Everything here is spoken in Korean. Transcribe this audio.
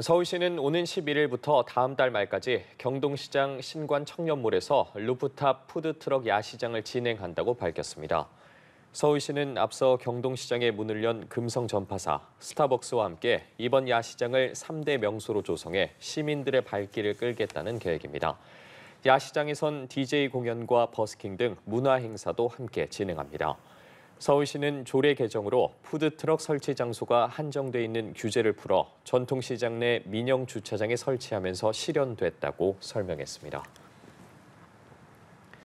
서울시는 오는 11일부터 다음 달 말까지 경동시장 신관 청년몰에서 루프탑 푸드트럭 야시장을 진행한다고 밝혔습니다. 서울시는 앞서 경동시장에 문을 연 금성전파사, 스타벅스와 함께 이번 야시장을 3대 명소로 조성해 시민들의 발길을 끌겠다는 계획입니다. 야시장에선 DJ 공연과 버스킹 등 문화 행사도 함께 진행합니다. 서울시는 조례 개정으로 푸드트럭 설치 장소가 한정돼 있는 규제를 풀어 전통시장 내 민영 주차장에 설치하면서 실현됐다고 설명했습니다.